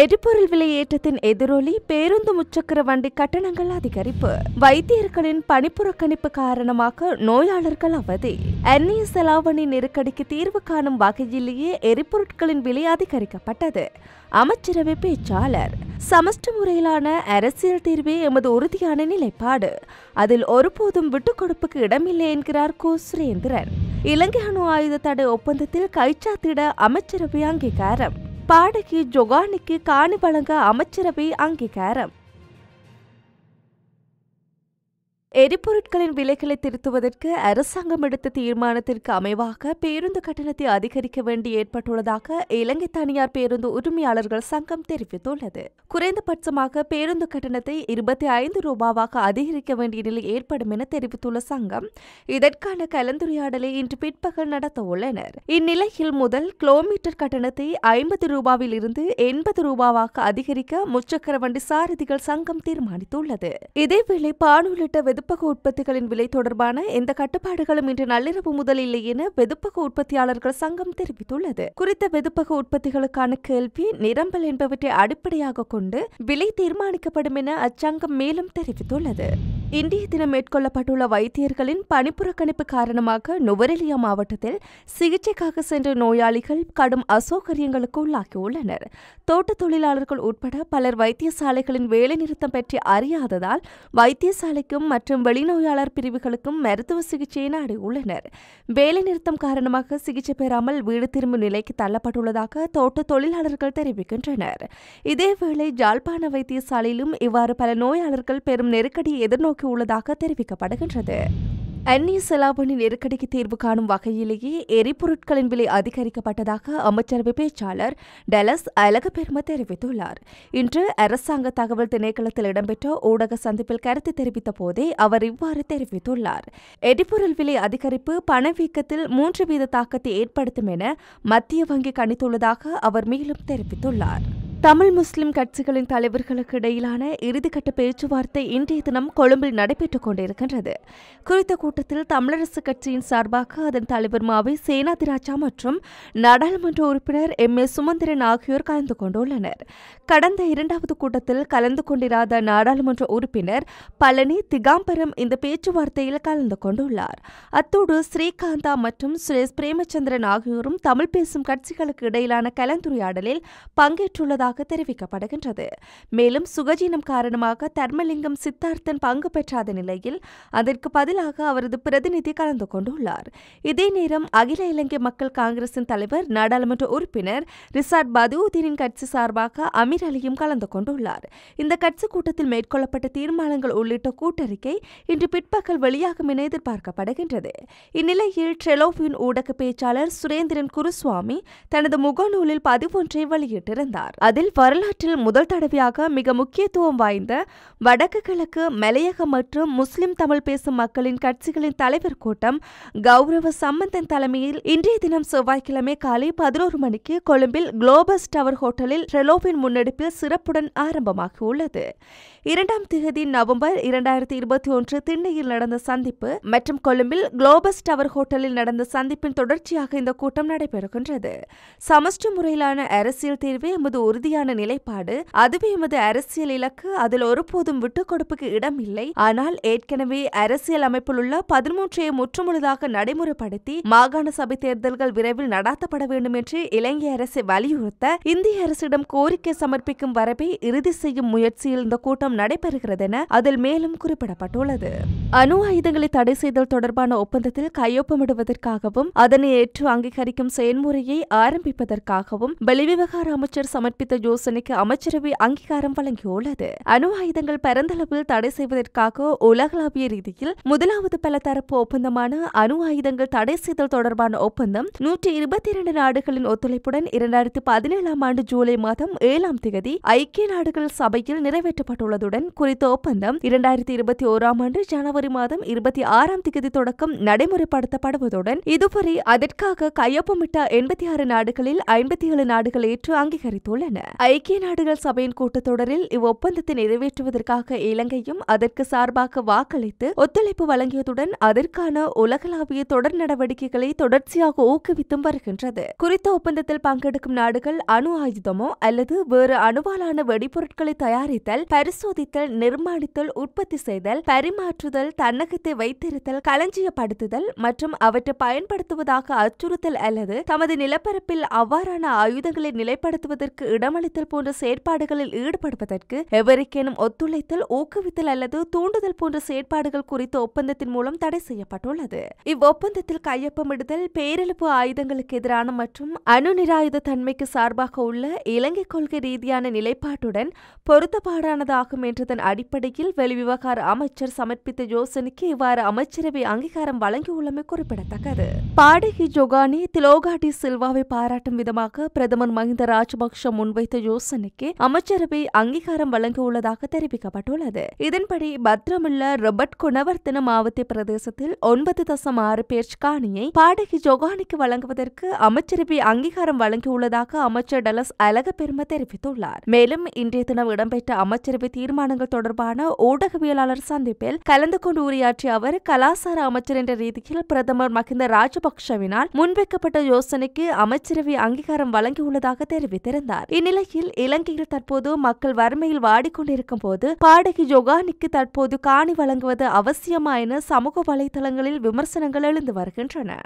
எரிபொருள் விலை ஏற்றத்தின் எதிரொலி பேருந்து முச்சக்கர வண்டி கட்டணங்கள் அதிகரிப்பு வைத்தியர்களின் பணிப்புறக்கணிப்பு காரணமாக நோயாளர்கள் அவதி அந்நிய செலாவணி நெருக்கடிக்கு தீர்வு காணும் வகையிலேயே எரிபொருட்களின் விலை அதிகரிக்கப்பட்டது அமைச்சரவை பேச்சாளர் சமஸ்ட முறையிலான அரசியல் தீர்வே எமது உறுதியான நிலைப்பாடு அதில் ஒருபோதும் விட்டுக் கொடுப்புக்கு இடமில்லை என்கிறார் கு சுரேந்திரன் இலங்கை அணு ஆயுத தடை ஒப்பந்தத்தில் கைச்சாத்திட அமைச்சரவை அங்கீகாரம் பாடகி ஜொகானிக்கு காணி வழங்க அமைச்சரவை அங்கீகாரம் எரிபொருட்களின் விலைகளை திருத்துவதற்கு அரசாங்கம் எடுத்த தீர்மானத்திற்கு அமைவாக பேருந்து கட்டணத்தை அதிகரிக்க வேண்டி ஏற்பட்டுள்ளதாக இலங்கை தனியார் பேருந்து உரிமையாளர்கள் சங்கம் தெரிவித்துள்ளது குறைந்தபட்சமாக பேருந்து கட்டணத்தை இருபத்தி ஐந்து ரூபாவாக அதிகரிக்க வேண்டிய நிலை ஏற்படும் என தெரிவித்துள்ள சங்கம் இதற்கான கலந்துரையாடலை இன்று பிற்பகல் நடத்த உள்ளனர் இந்நிலையில் முதல் கிலோமீட்டர் கட்டணத்தை ஐம்பது ரூபாவில் இருந்து எண்பது ரூபாவாக அதிகரிக்க முச்சக்கர வண்டி சாரதிகள் சங்கம் தீர்மானித்துள்ளது இதேவேளை பால் உள்ளிட்ட வெதுப்பக உற்பத்திகளின் விலை தொடர்பான எந்த கட்டுப்பாடுகளும் இன்று நள்ளிரவு முதல் இல்லை என வெதுப்பக உற்பத்தியாளர்கள் சங்கம் தெரிவித்துள்ளது குறித்த வெதுப்பக உற்பத்திகளுக்கான கேள்வி நிரம்பல் என்பவற்றை அடிப்படையாக கொண்டு விலை தீர்மானிக்கப்படும் என அச்சங்கம் மேலும் தெரிவித்துள்ளது இன்றைய தினம் மேற்கொள்ளப்பட்டுள்ள வைத்தியர்களின் பணிப்புறக்கணிப்பு காரணமாக நுவரெலியா மாவட்டத்தில் சிகிச்சைக்காக சென்ற நோயாளிகள் கடும் அசௌகரியங்களுக்கு உள்ளாகியுள்ளனர் தோட்ட தொழிலாளர்கள் உட்பட பலர் வைத்தியசாலைகளின் வேலைநிறுத்தம் பற்றி அறியாததால் வைத்தியசாலைக்கும் மற்ற மற்றும் வெளிநோயாளர் பிரிவுகளுக்கும் மருத்துவ சிகிச்சையை நாடியுள்ளனர் வேலைநிறுத்தம் காரணமாக சிகிச்சை பெறாமல் வீடு திரும்பும் நிலைக்கு தள்ளப்பட்டுள்ளதாக தோட்ட தொழிலாளர்கள் தெரிவிக்கின்றனர் இதேவேளை ஜாழ்பாண வைத்தியசாலையிலும் இவ்வாறு பல நோயாளர்கள் பெரும் நெருக்கடியை எதிர்நோக்கியுள்ளதாக தெரிவிக்கப்படுகின்றது அந்நிய செலாவணி நெருக்கடிக்கு தீர்வு காணும் வகையிலேயே எரிபொருட்களின் விலை அதிகரிக்கப்பட்டதாக அமைச்சரவை பேச்சாளர் டெலஸ் அழகபெரும தெரிவித்துள்ளார் இன்று அரசாங்க தகவல் திணைக்களத்தில் இடம்பெற்ற ஊடக சந்திப்பில் கருத்து தெரிவித்த போதே அவர் இவ்வாறு தெரிவித்துள்ளார் எரிபொருள் விலை அதிகரிப்பு பணவீக்கத்தில் மூன்று வீத தாக்கத்தை ஏற்படுத்தும் என மத்திய வங்கி கணித்துள்ளதாக அவர் மேலும் தெரிவித்துள்ளார் தமிழ் முஸ்லிம் கட்சிகளின் தலைவர்களுக்கு இடையிலான இறுதிக்கட்ட பேச்சுவார்த்தை இன்றைய தினம் கொழும்பில் நடைபெற்றுக் கொண்டிருக்கின்றது குறித்த கூட்டத்தில் தமிழரசு கட்சியின் சார்பாக அதன் தலைவர் மாவை சேனாதிராஜா மற்றும் நாடாளுமன்ற உறுப்பினர் எம் ஏ சுமந்திரன் ஆகியோர் கலந்து கொண்டுள்ளனர் கடந்த இரண்டாவது கூட்டத்தில் கலந்து கொண்டிராத நாடாளுமன்ற உறுப்பினர் பழனி திகாம்பரம் இந்த பேச்சுவார்த்தையில் கலந்து கொண்டுள்ளார் அத்தோடு ஸ்ரீகாந்தா மற்றும் சுரேஷ் பிரேமச்சந்திரன் ஆகியோரும் தமிழ் பேசும் கட்சிகளுக்கு இடையிலான கலந்துரையாடலில் பங்கேற்றுள்ளதாக இருந்ததாக தெரிவிக்கப்படுகின்றது மேலும் சுகஜீனம் காரணமாக தர்மலிங்கம் சித்தார்த்தன் பங்கு பெற்றாத நிலையில் அதற்கு பதிலாக அவரது பிரதிநிதி கலந்து கொண்டுள்ளார் இதே நேரம் அகில இலங்கை மக்கள் காங்கிரசின் தலைவர் நாடாளுமன்ற உறுப்பினர் ரிசார்ட் பதூதீனின் கட்சி சார்பாக அமீர் அலியும் கலந்து கொண்டுள்ளார் இந்த கட்சி கூட்டத்தில் மேற்கொள்ளப்பட்ட தீர்மானங்கள் உள்ளிட்ட கூட்டறிக்கை இன்று பிற்பகல் வெளியாகும் என எதிர்பார்க்கப்படுகின்றது இந்நிலையில் ட்ரெலோவின் ஊடக பேச்சாளர் சுரேந்திரன் குருசுவாமி தனது முகநூலில் பதிவொன்றை வெளியிட்டிருந்தார் அதில் வரலாற்றில் முதல் தடவையாக மிக முக்கியத்துவம் வாய்ந்த வடக்கு கிழக்கு மலையக மற்றும் முஸ்லிம் தமிழ் பேசும் மக்களின் கட்சிகளின் தலைவர் கூட்டம் கௌரவ சம்பந்தன் தலைமையில் இன்றைய தினம் செவ்வாய்க்கிழமை காலை பதினோரு மணிக்கு கொழும்பில் குளோபஸ் டவர் ஹோட்டலில் ரெலோவின் முன்னெடுப்பில் சிறப்புடன் ஆரம்பமாக உள்ளது இரண்டாம் தேதி நவம்பர் இரண்டாயிரத்தி இருபத்தி ஒன்று திண்ணையில் நடந்த சந்திப்பு மற்றும் கொழும்பில் குளோபஸ் டவர் ஹோட்டலில் நடந்த சந்திப்பின் தொடர்ச்சியாக இந்த கூட்டம் நடைபெறுகின்றது சமஸ்ட முறையிலான அரசியல் தேர்வு எமது உறுதி உறுதியான நிலைப்பாடு அதுவே எமது அரசியல் இலக்கு அதில் ஒருபோதும் விட்டுக் கொடுப்புக்கு இடம் இல்லை ஆனால் ஏற்கனவே அரசியல் அமைப்பில் உள்ள பதிமூன்றையை முற்றுமுழுதாக நடைமுறைப்படுத்தி மாகாண சபை தேர்தல்கள் விரைவில் நடாத்தப்பட வேண்டும் என்று இலங்கை அரசை வலியுறுத்த இந்திய அரசிடம் கோரிக்கை சமர்ப்பிக்கும் வரவை இறுதி செய்யும் முயற்சியில் இந்த கூட்டம் நடைபெறுகிறது என அதில் மேலும் குறிப்பிடப்பட்டுள்ளது அணு ஆயுதங்களை தடை செய்தல் தொடர்பான ஒப்பந்தத்தில் கையொப்பமிடுவதற்காகவும் அதனை ஏற்று அங்கீகரிக்கும் செயல்முறையை ஆரம்பிப்பதற்காகவும் வெளிவிவகார அமைச்சர் சமர்ப்பித்த தொடர்பான யோசனைக்கு அமைச்சரவை அங்கீகாரம் வழங்கியுள்ளது அணு ஆயுதங்கள் பரந்தளவில் தடை செய்வதற்காக உலகளாவிய ரீதியில் முதலாவது பலதரப்பு ஒப்பந்தமான அணு ஆயுதங்கள் தடை செய்தல் தொடர்பான ஒப்பந்தம் நூற்றி இருபத்தி இரண்டு நாடுகளின் ஒத்துழைப்புடன் இரண்டாயிரத்தி பதினேழாம் ஆண்டு ஜூலை மாதம் ஏழாம் தேதி ஐக்கிய நாடுகள் சபையில் நிறைவேற்றப்பட்டுள்ளதுடன் குறித்த ஒப்பந்தம் இரண்டாயிரத்தி இருபத்தி ஓராம் ஆண்டு ஜனவரி மாதம் இருபத்தி ஆறாம் தேதி தொடக்கம் நடைமுறைப்படுத்தப்படுவதுடன் இதுவரை அதற்காக கையொப்பமிட்ட எண்பத்தி ஆறு நாடுகளில் ஐம்பத்தி ஏழு நாடுகள் ஏற்று அங்கீகரித்துள்ளன ஐக்கிய நாடுகள் சபையின் கூட்டத்தொடரில் இவ்வொப்பந்தத்தை நிறைவேற்றுவதற்காக இலங்கையும் அதற்கு சார்பாக வாக்களித்து ஒத்துழைப்பு வழங்கியதுடன் அதற்கான உலகளாவிய தொடர் நடவடிக்கைகளை தொடர்ச்சியாக ஊக்குவித்தும் வருகின்றது குறித்த ஒப்பந்தத்தில் பங்கெடுக்கும் நாடுகள் அணு ஆயுதமோ அல்லது வேறு அணுவாலான வெடிபொருட்களை தயாரித்தல் பரிசோதித்தல் நிர்மாணித்தல் உற்பத்தி செய்தல் பரிமாற்றுதல் தன்னகத்தை வைத்திருத்தல் களஞ்சியப்படுத்துதல் மற்றும் அவற்றை பயன்படுத்துவதாக அச்சுறுத்தல் அல்லது தமது நிலப்பரப்பில் அவ்வாறான ஆயுதங்களை நிலைப்படுத்துவதற்கு இடம் செலவழித்தல் போன்ற செயற்பாடுகளில் ஈடுபடுவதற்கு எவருக்கேனும் ஒத்துழைத்தல் ஊக்குவித்தல் அல்லது தூண்டுதல் போன்ற செயற்பாடுகள் குறித்த ஒப்பந்தத்தின் மூலம் தடை செய்யப்பட்டுள்ளது இவ்வொப்பந்தத்தில் கையொப்பமிடுதல் பேரிழப்பு ஆயுதங்களுக்கு எதிரான மற்றும் அணு நிராயுத தன்மைக்கு சார்பாக உள்ள இலங்கை கொள்கை ரீதியான நிலைப்பாட்டுடன் பொருத்தப்பாடானதாகும் என்றதன் அடிப்படையில் வெளிவிவகார அமைச்சர் சமர்ப்பித்த யோசனைக்கு இவ்வாறு அமைச்சரவை அங்கீகாரம் வழங்கியுள்ளமை குறிப்பிடத்தக்கது பாடகி ஜொகானி திலோகாடி சில்வாவை பாராட்டும் விதமாக பிரதமர் மஹிந்த ராஜபக்ஷ முன்வை குறித்த யோசனைக்கு அமைச்சரவை அங்கீகாரம் தெரிவிக்கப்பட்டுள்ளது இதன்படி பத்ரமுள்ள ரொபர்ட் குணவர்த்தன பிரதேசத்தில் ஒன்பது தசம் ஆறு பேர் காணியை பாடகி ஜொகானிக்கு வழங்குவதற்கு அமைச்சரவை அங்கீகாரம் வழங்கியுள்ளதாக அமைச்சர் டலஸ் அழகபெரும தெரிவித்துள்ளார் மேலும் இன்றைய தினம் இடம்பெற்ற அமைச்சரவை தீர்மானங்கள் தொடர்பான ஊடகவியலாளர் சந்திப்பில் கலந்து கொண்டு உரையாற்றிய அவர் கலாசார அமைச்சர் என்ற ரீதியில் பிரதமர் மகிந்த ராஜபக்சவினால் முன்வைக்கப்பட்ட யோசனைக்கு அமைச்சரவை அங்கீகாரம் வழங்கியுள்ளதாக தெரிவித்திருந்தார் இந்நிலையில் இலங்கையில் தற்போது மக்கள் வறுமையில் வாடிக்கொண்டிருக்கும் போது பாடகி ஜொகானிக்கு தற்போது காணி வழங்குவது அவசியமா என சமூக வலைதளங்களில் விமர்சனங்கள் எழுந்து வருகின்றன